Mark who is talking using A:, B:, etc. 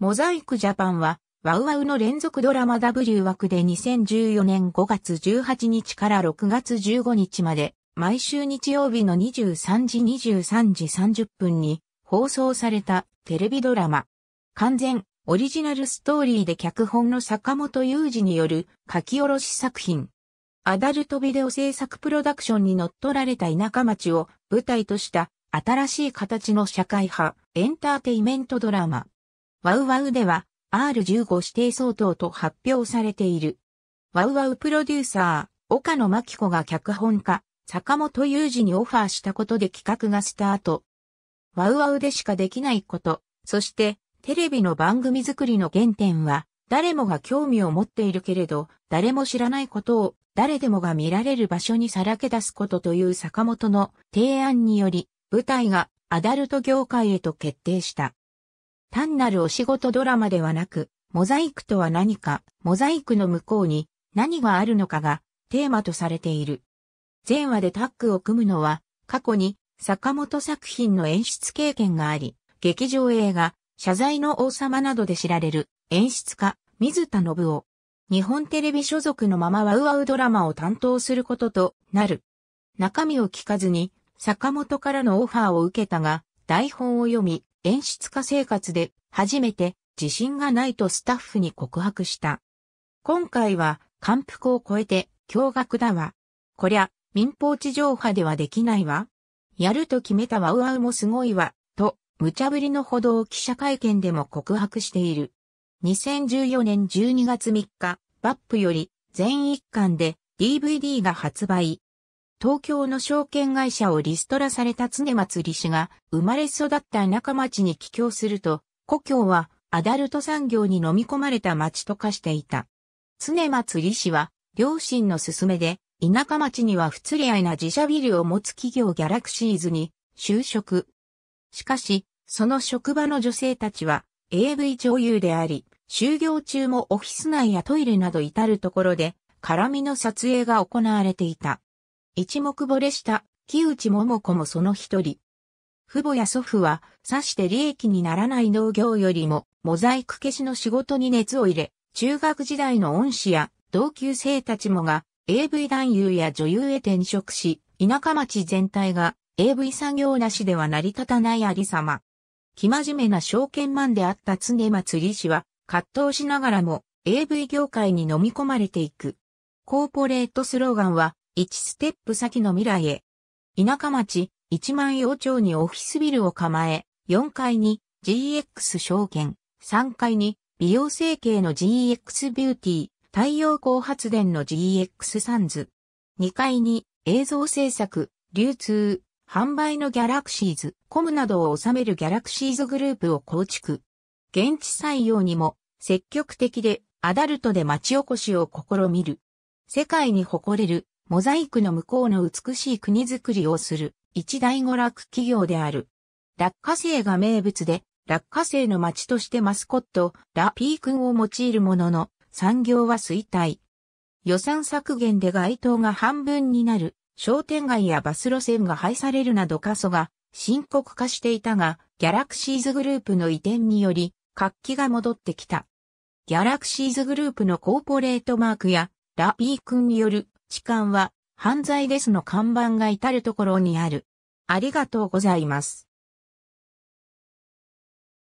A: モザイクジャパンは、ワウワウの連続ドラマ W 枠で2014年5月18日から6月15日まで、毎週日曜日の23時23時30分に放送されたテレビドラマ。完全オリジナルストーリーで脚本の坂本雄二による書き下ろし作品。アダルトビデオ制作プロダクションに乗っ取られた田舎町を舞台とした新しい形の社会派エンターテイメントドラマ。ワウワウでは R15 指定相当と発表されている。ワウワウプロデューサー、岡野真紀子が脚本家、坂本裕二にオファーしたことで企画がスタート。ワウワウでしかできないこと、そしてテレビの番組作りの原点は、誰もが興味を持っているけれど、誰も知らないことを誰でもが見られる場所にさらけ出すことという坂本の提案により、舞台がアダルト業界へと決定した。単なるお仕事ドラマではなく、モザイクとは何か、モザイクの向こうに何があるのかがテーマとされている。前話でタッグを組むのは、過去に坂本作品の演出経験があり、劇場映画、謝罪の王様などで知られる演出家、水田信夫。日本テレビ所属のままワウワウドラマを担当することとなる。中身を聞かずに、坂本からのオファーを受けたが、台本を読み、演出家生活で初めて自信がないとスタッフに告白した。今回は感服を超えて驚愕だわ。こりゃ民放地上波ではできないわ。やると決めたワウワウもすごいわ、と無茶ぶりのほどを記者会見でも告白している。2014年12月3日、バップより全一巻で DVD が発売。東京の証券会社をリストラされた常松理氏が生まれ育った田舎町に帰郷すると、故郷はアダルト産業に飲み込まれた町と化していた。常松理氏は両親の勧めで田舎町には不釣り合いな自社ビルを持つ企業ギャラクシーズに就職。しかし、その職場の女性たちは AV 女優であり、就業中もオフィス内やトイレなど至るところで絡みの撮影が行われていた。一目惚れした木内桃子もその一人。父母や祖父は、さして利益にならない農業よりも、モザイク消しの仕事に熱を入れ、中学時代の恩師や同級生たちもが、AV 男優や女優へ転職し、田舎町全体が AV 産業なしでは成り立たないありさま。生真面目な証券マンであった常松理氏は、葛藤しながらも AV 業界に飲み込まれていく。コーポレートスローガンは、1ステップ先の未来へ。田舎町、一万洋町にオフィスビルを構え、4階に GX 証券、3階に美容整形の GX ビューティー、太陽光発電の GX サンズ、2階に映像制作、流通、販売のギャラクシーズ、コムなどを収めるギャラクシーズグループを構築。現地採用にも積極的でアダルトで町おこしを試みる。世界に誇れるモザイクの向こうの美しい国づくりをする一大娯楽企業である。落花生が名物で、落花生の町としてマスコット、ラピー君を用いるものの、産業は衰退。予算削減で街灯が半分になる、商店街やバス路線が廃されるなど過疎が深刻化していたが、ギャラクシーズグループの移転により、活気が戻ってきた。ギャラクシーズグループのコーポレートマークや、ラピー君による痴漢は犯罪ですの看板が至るところにある。ありがとうございます。